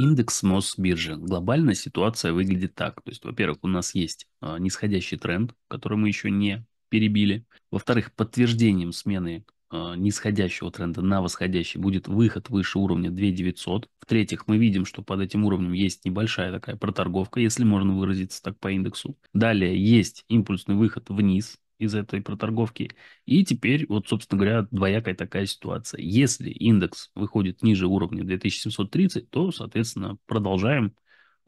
Индекс Мосбиржи. Глобальная ситуация выглядит так. То есть, во-первых, у нас есть э, нисходящий тренд, который мы еще не перебили. Во-вторых, подтверждением смены э, нисходящего тренда на восходящий будет выход выше уровня 2900. В-третьих, мы видим, что под этим уровнем есть небольшая такая проторговка, если можно выразиться так по индексу. Далее есть импульсный выход вниз из этой проторговки. И теперь, вот, собственно говоря, двоякая такая ситуация. Если индекс выходит ниже уровня 2730, то, соответственно, продолжаем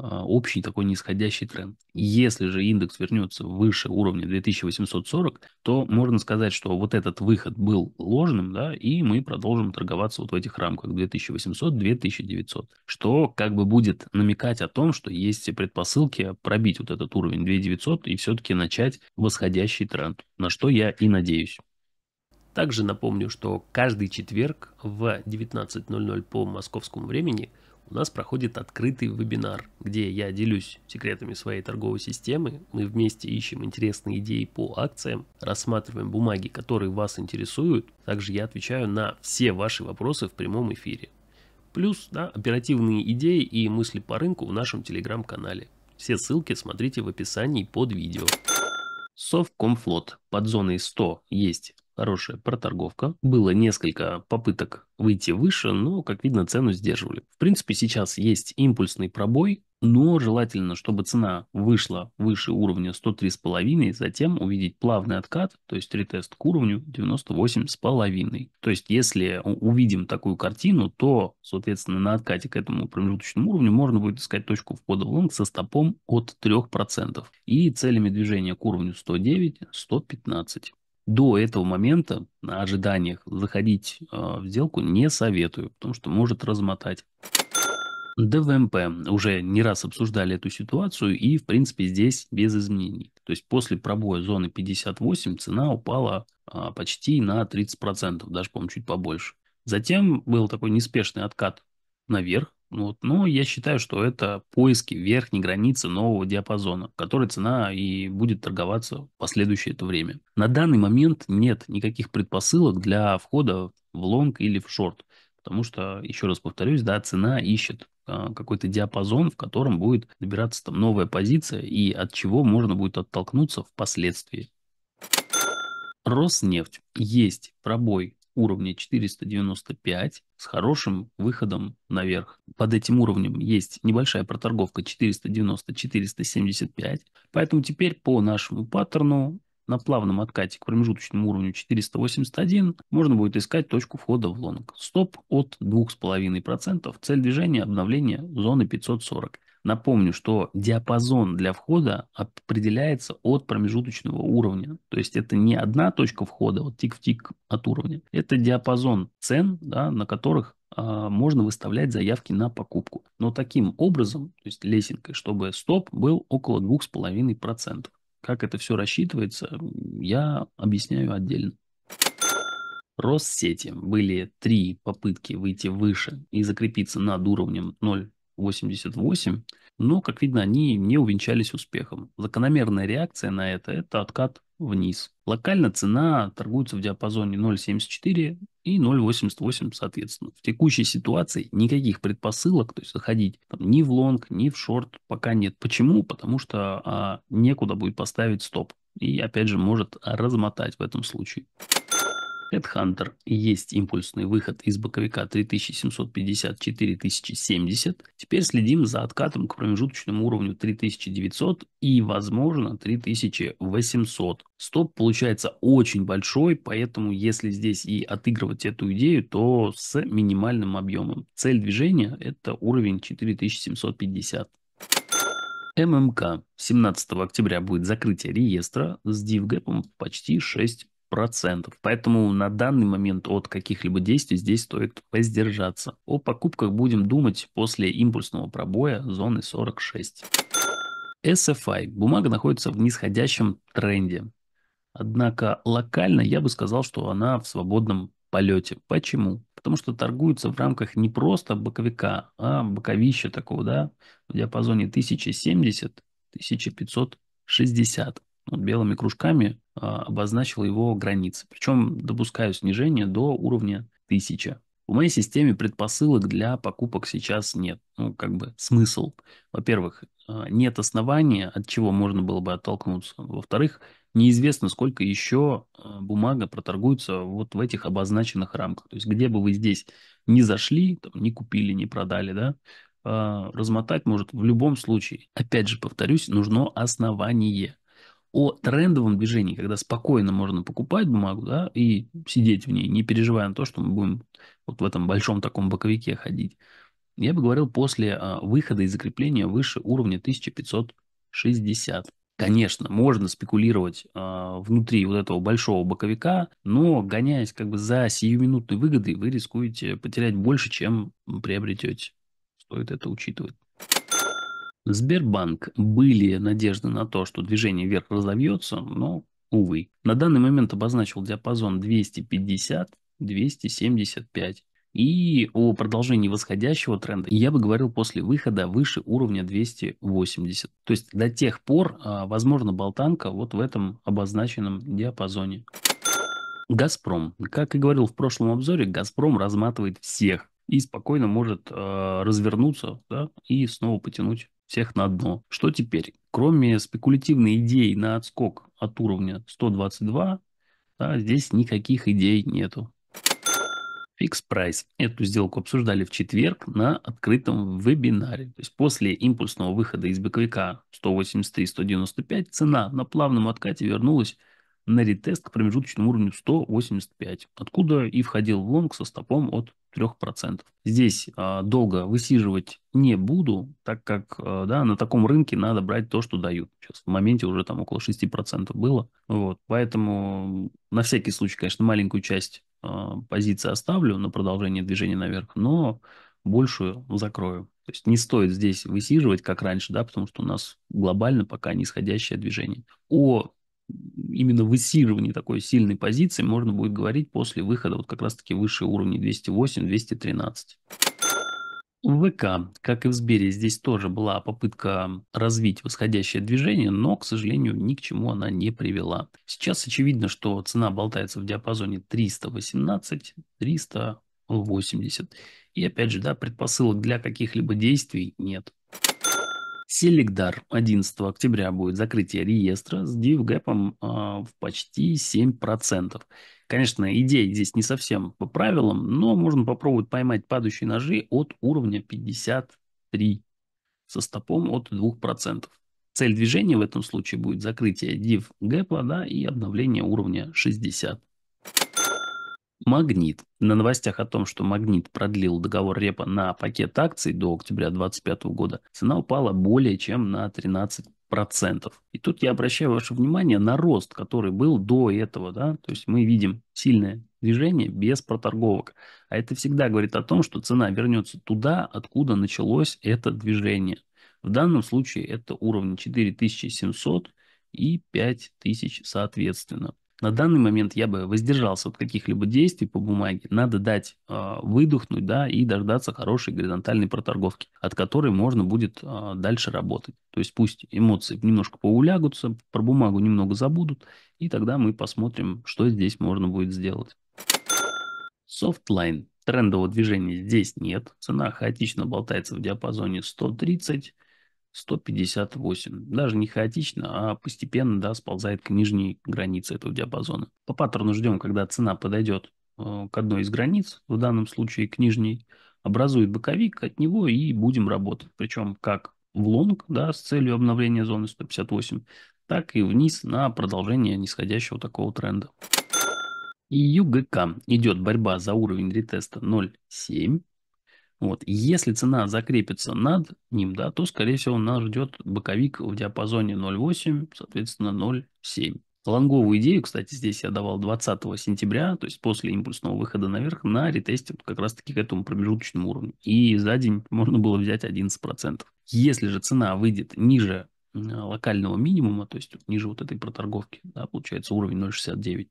а, общий такой нисходящий тренд. Если же индекс вернется выше уровня 2840, то можно сказать, что вот этот выход был ложным, да, и мы продолжим торговаться вот в этих рамках 2800-2900, что как бы будет намекать о том, что есть предпосылки пробить вот этот уровень 2900 и все-таки начать восходящий тренд, на что я и надеюсь. Также напомню, что каждый четверг в 19.00 по московскому времени – у нас проходит открытый вебинар, где я делюсь секретами своей торговой системы, мы вместе ищем интересные идеи по акциям, рассматриваем бумаги, которые вас интересуют, также я отвечаю на все ваши вопросы в прямом эфире. Плюс да, оперативные идеи и мысли по рынку в нашем телеграм-канале. Все ссылки смотрите в описании под видео. Совкомфлот. Под зоной 100 есть хорошая проторговка. Было несколько попыток выйти выше, но, как видно, цену сдерживали. В принципе, сейчас есть импульсный пробой, но желательно, чтобы цена вышла выше уровня 103,5, затем увидеть плавный откат, то есть ретест к уровню 98,5. То есть если увидим такую картину, то, соответственно, на откате к этому промежуточному уровню можно будет искать точку входа в лонг со стопом от 3% и целями движения к уровню 109-115 до этого момента на ожиданиях заходить э, в сделку не советую, потому что может размотать. ДВМП. Уже не раз обсуждали эту ситуацию и, в принципе, здесь без изменений. То есть после пробоя зоны 58 цена упала а, почти на 30%, даже, по-моему, чуть побольше. Затем был такой неспешный откат наверх, ну вот. Но ну, я считаю, что это поиски верхней границы нового диапазона, которой цена и будет торговаться в последующее это время. На данный момент нет никаких предпосылок для входа в лонг или в шорт, потому что, еще раз повторюсь, да, цена ищет а, какой-то диапазон, в котором будет набираться там новая позиция и от чего можно будет оттолкнуться впоследствии. Роснефть. Есть пробой уровня 495 с хорошим выходом наверх. Под этим уровнем есть небольшая проторговка 490-475. Поэтому теперь по нашему паттерну на плавном откате к промежуточному уровню 481 можно будет искать точку входа в лонг. Стоп от 2,5%. Цель движения – обновление зоны 540. Напомню, что диапазон для входа определяется от промежуточного уровня. То есть это не одна точка входа, вот тик в тик от уровня. Это диапазон цен, да, на которых а, можно выставлять заявки на покупку. Но таким образом, то есть лесенкой, чтобы стоп был около 2,5%. Как это все рассчитывается, я объясняю отдельно. Россети были три попытки выйти выше и закрепиться над уровнем 0 88, но, как видно, они не увенчались успехом. Закономерная реакция на это – это откат вниз. Локально цена торгуется в диапазоне 0,74 и 0,88 соответственно. В текущей ситуации никаких предпосылок, то есть заходить там, ни в лонг, ни в шорт пока нет. Почему? Потому что а, некуда будет поставить стоп. И опять же может размотать в этом случае. Headhunter есть импульсный выход из боковика 3750-4070. Теперь следим за откатом к промежуточному уровню 3900 и, возможно, 3800. Стоп получается очень большой, поэтому если здесь и отыгрывать эту идею, то с минимальным объемом. Цель движения – это уровень 4750. ММК. 17 октября будет закрытие реестра с дивгэпом почти 6 процентов. Поэтому на данный момент от каких-либо действий здесь стоит воздержаться. О покупках будем думать после импульсного пробоя зоны 46. SFI. А бумага находится в нисходящем тренде. Однако локально я бы сказал, что она в свободном полете. Почему? Потому что торгуется в рамках не просто боковика, а боковища такого, да, в диапазоне 1070-1560 вот белыми кружками а, обозначил его границы. Причем допускаю снижение до уровня 1000. В моей системе предпосылок для покупок сейчас нет. Ну, как бы смысл. Во-первых, а, нет основания, от чего можно было бы оттолкнуться. Во-вторых, неизвестно, сколько еще а, бумага проторгуется вот в этих обозначенных рамках. То есть, где бы вы здесь не зашли, там, не купили, не продали, да, а, размотать может в любом случае. Опять же, повторюсь, нужно основание о трендовом движении, когда спокойно можно покупать бумагу, да, и сидеть в ней, не переживая на то, что мы будем вот в этом большом таком боковике ходить. Я бы говорил после а, выхода и закрепления выше уровня 1560. Конечно, можно спекулировать э, внутри вот этого большого боковика, но гоняясь как бы за сиюминутной выгодой, вы рискуете потерять больше, чем приобретете. Стоит это учитывать. Сбербанк были надежды на то, что движение вверх разовьется, но, увы. На данный момент обозначил диапазон 250-275. И о продолжении восходящего тренда я бы говорил после выхода выше уровня 280. То есть до тех пор, а, возможно, болтанка вот в этом обозначенном диапазоне. «Газпром». Как и говорил в прошлом обзоре, «Газпром» разматывает всех и спокойно может э, развернуться да, и снова потянуть всех на дно. Что теперь? Кроме спекулятивной идеи на отскок от уровня 122, да, здесь никаких идей нету. Фикс прайс. Эту сделку обсуждали в четверг на открытом вебинаре. То есть после импульсного выхода из боковика 183-195 цена на плавном откате вернулась на ретест к промежуточному уровню 185, откуда и входил в лонг со стопом от 3%. Здесь а, долго высиживать не буду, так как а, да, на таком рынке надо брать то, что дают. Сейчас в моменте уже там около 6% было. Вот. Поэтому на всякий случай, конечно, маленькую часть а, позиции оставлю на продолжение движения наверх, но большую закрою. То есть не стоит здесь высиживать, как раньше, да, потому что у нас глобально пока нисходящее движение. О именно высиживании такой сильной позиции можно будет говорить после выхода вот как раз-таки выше уровней 208-213. В ВК, как и в Сбере, здесь тоже была попытка развить восходящее движение, но, к сожалению, ни к чему она не привела. Сейчас очевидно, что цена болтается в диапазоне 318-380. И опять же, да, предпосылок для каких-либо действий нет. Селигдар 11 октября будет закрытие реестра с дивгэпом э, в почти 7%. Конечно, идея здесь не совсем по правилам, но можно попробовать поймать падающие ножи от уровня 53 со стопом от 2%. Цель движения в этом случае будет закрытие див гэпа да, и обновление уровня 60. Магнит. На новостях о том, что Магнит продлил договор репа на пакет акций до октября 2025 года, цена упала более чем на 13%. И тут я обращаю ваше внимание на рост, который был до этого. Да? То есть мы видим сильное движение без проторговок. А это всегда говорит о том, что цена вернется туда, откуда началось это движение. В данном случае это уровни 4700 и 5000 соответственно. На данный момент я бы воздержался от каких-либо действий по бумаге. Надо дать э, выдохнуть, да, и дождаться хорошей горизонтальной проторговки, от которой можно будет э, дальше работать. То есть пусть эмоции немножко поулягутся, про бумагу немного забудут, и тогда мы посмотрим, что здесь можно будет сделать. Софтлайн. Трендового движения здесь нет. Цена хаотично болтается в диапазоне 130 158. Даже не хаотично, а постепенно да, сползает к нижней границе этого диапазона. По паттерну ждем, когда цена подойдет э, к одной из границ, в данном случае к нижней, образует боковик от него и будем работать. Причем как в лонг да, с целью обновления зоны 158, так и вниз на продолжение нисходящего такого тренда. И ЮГК идет борьба за уровень ретеста 0.7 вот. Если цена закрепится над ним, да, то, скорее всего, нас ждет боковик в диапазоне 0,8, соответственно, 0,7. Лонговую идею, кстати, здесь я давал 20 сентября, то есть после импульсного выхода наверх на ретесте как раз-таки к этому промежуточному уровню. И за день можно было взять 11%. Если же цена выйдет ниже а, локального минимума, то есть ниже вот этой проторговки, да, получается уровень 0,69,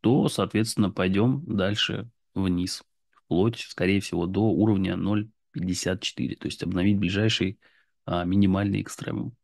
то, соответственно, пойдем дальше вниз вплоть, скорее всего, до уровня 0,54, то есть обновить ближайший а, минимальный экстремум.